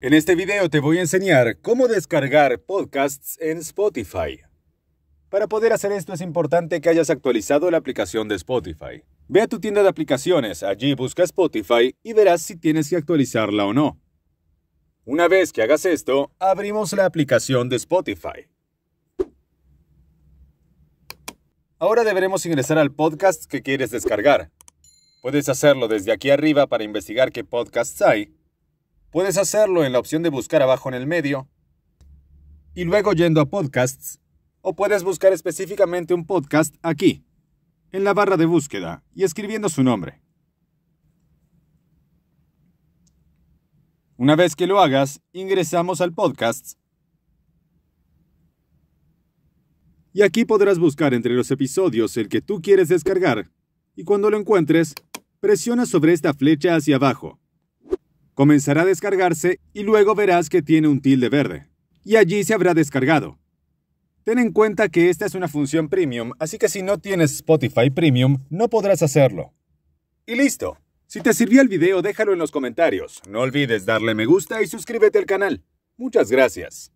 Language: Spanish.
En este video te voy a enseñar cómo descargar podcasts en Spotify. Para poder hacer esto es importante que hayas actualizado la aplicación de Spotify. Ve a tu tienda de aplicaciones, allí busca Spotify y verás si tienes que actualizarla o no. Una vez que hagas esto, abrimos la aplicación de Spotify. Ahora deberemos ingresar al podcast que quieres descargar. Puedes hacerlo desde aquí arriba para investigar qué podcasts hay Puedes hacerlo en la opción de buscar abajo en el medio y luego yendo a podcasts, o puedes buscar específicamente un podcast aquí, en la barra de búsqueda y escribiendo su nombre. Una vez que lo hagas, ingresamos al podcast. Y aquí podrás buscar entre los episodios el que tú quieres descargar. Y cuando lo encuentres, presiona sobre esta flecha hacia abajo Comenzará a descargarse y luego verás que tiene un tilde verde. Y allí se habrá descargado. Ten en cuenta que esta es una función premium, así que si no tienes Spotify Premium, no podrás hacerlo. Y listo. Si te sirvió el video, déjalo en los comentarios. No olvides darle me gusta y suscríbete al canal. Muchas gracias.